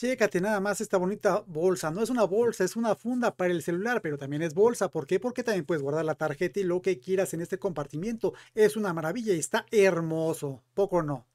Chécate nada más esta bonita bolsa. No es una bolsa, es una funda para el celular, pero también es bolsa. ¿Por qué? Porque también puedes guardar la tarjeta y lo que quieras en este compartimiento. Es una maravilla y está hermoso. Poco no.